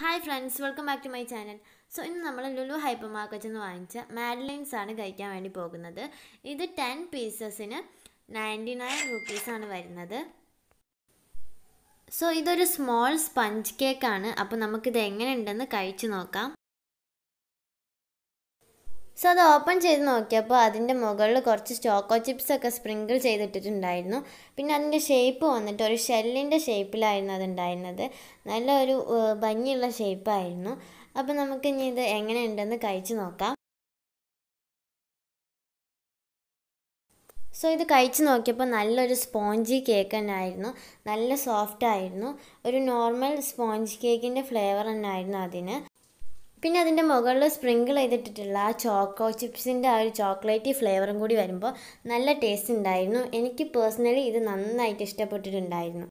hi friends welcome back to my channel so ഇന്ന് നമ്മൾ Lulu hyper മാർക്കറ്റിൽ നിന്ന് വാങ്ങിച്ച മാഡ്ലൈൻസ് ആണ് കഴിക്കാൻ വേണ്ടി പോകുന്നത് ഇത് ടെൻ പീസസിന് നയൻറ്റി നയൻ റുപ്പീസാണ് വരുന്നത് സോ ഇതൊരു സ്മോൾ സ്പഞ്ച് കേക്കാണ് അപ്പോൾ നമുക്കിത് എങ്ങനെ ഉണ്ടെന്ന് കഴിച്ചു നോക്കാം സോ അത് ഓപ്പൺ ചെയ്ത് നോക്കിയപ്പോൾ അതിൻ്റെ മുകളിൽ കുറച്ച് ചോക്കോ ചിപ്സൊക്കെ സ്പ്രിങ്കിൾ ചെയ്തിട്ടിട്ടുണ്ടായിരുന്നു പിന്നെ അതിൻ്റെ ഷേപ്പ് വന്നിട്ട് ഒരു ഷെല്ലിൻ്റെ ഷേപ്പിലായിരുന്നു അതുണ്ടായിരുന്നത് ഒരു ഭംഗിയുള്ള ഷേപ്പായിരുന്നു അപ്പോൾ നമുക്ക് ഇനി ഇത് എങ്ങനെയുണ്ടെന്ന് കഴിച്ചു നോക്കാം സോ ഇത് കഴിച്ച് നോക്കിയപ്പോൾ നല്ലൊരു സ്പോഞ്ചി കേക്ക് തന്നെയായിരുന്നു നല്ല സോഫ്റ്റ് ആയിരുന്നു ഒരു നോർമൽ സ്പോഞ്ച് കേക്കിൻ്റെ ഫ്ലേവർ ആയിരുന്നു അതിന് പിന്നെ അതിൻ്റെ മുകളിൽ സ്പ്രിങ്കിൾ ചെയ്തിട്ടിട്ടുള്ള ആ ചോക്കോ ചിപ്സിൻ്റെ ആ ഒരു ചോക്ലേറ്റ് ഫ്ലേവറും കൂടി വരുമ്പോൾ നല്ല ടേസ്റ്റ് ഉണ്ടായിരുന്നു എനിക്ക് പേഴ്സണലി ഇത് നന്നായിട്ട് ഇഷ്ടപ്പെട്ടിട്ടുണ്ടായിരുന്നു